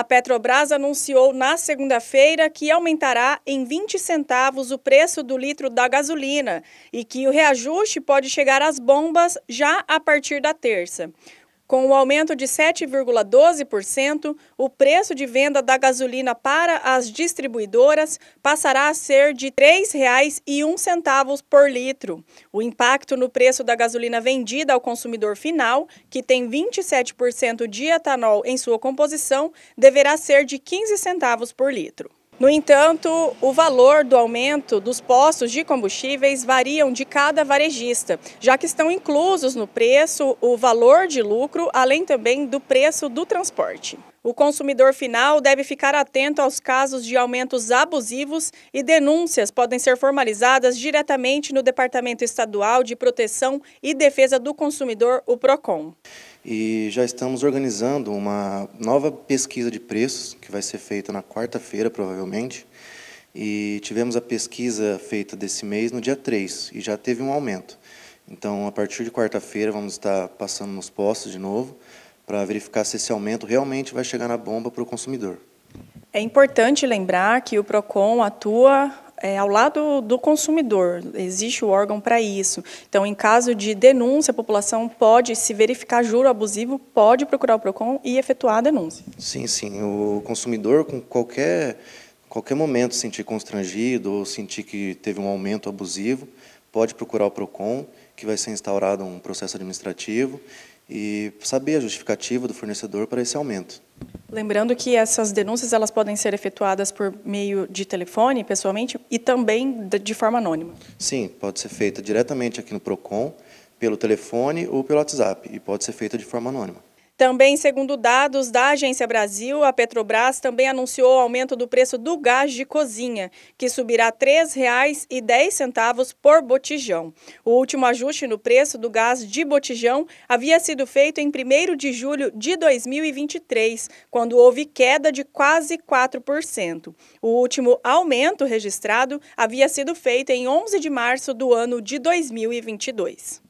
A Petrobras anunciou na segunda-feira que aumentará em 20 centavos o preço do litro da gasolina e que o reajuste pode chegar às bombas já a partir da terça. Com o aumento de 7,12%, o preço de venda da gasolina para as distribuidoras passará a ser de R$ 3,01 por litro. O impacto no preço da gasolina vendida ao consumidor final, que tem 27% de etanol em sua composição, deverá ser de 15 centavos por litro. No entanto, o valor do aumento dos postos de combustíveis variam de cada varejista, já que estão inclusos no preço o valor de lucro, além também do preço do transporte. O consumidor final deve ficar atento aos casos de aumentos abusivos e denúncias podem ser formalizadas diretamente no Departamento Estadual de Proteção e Defesa do Consumidor, o PROCON e já estamos organizando uma nova pesquisa de preços, que vai ser feita na quarta-feira, provavelmente. E tivemos a pesquisa feita desse mês no dia 3, e já teve um aumento. Então, a partir de quarta-feira, vamos estar passando nos postos de novo, para verificar se esse aumento realmente vai chegar na bomba para o consumidor. É importante lembrar que o PROCON atua é, ao lado do consumidor, existe o órgão para isso. Então, em caso de denúncia, a população pode, se verificar juro abusivo, pode procurar o PROCON e efetuar a denúncia. Sim, sim. O consumidor, com qualquer, qualquer momento, sentir constrangido ou sentir que teve um aumento abusivo, pode procurar o PROCON, que vai ser instaurado um processo administrativo, e saber a justificativa do fornecedor para esse aumento. Lembrando que essas denúncias elas podem ser efetuadas por meio de telefone, pessoalmente, e também de forma anônima. Sim, pode ser feita diretamente aqui no Procon, pelo telefone ou pelo WhatsApp, e pode ser feita de forma anônima. Também, segundo dados da Agência Brasil, a Petrobras também anunciou o aumento do preço do gás de cozinha, que subirá R$ 3,10 por botijão. O último ajuste no preço do gás de botijão havia sido feito em 1 de julho de 2023, quando houve queda de quase 4%. O último aumento registrado havia sido feito em 11 de março do ano de 2022.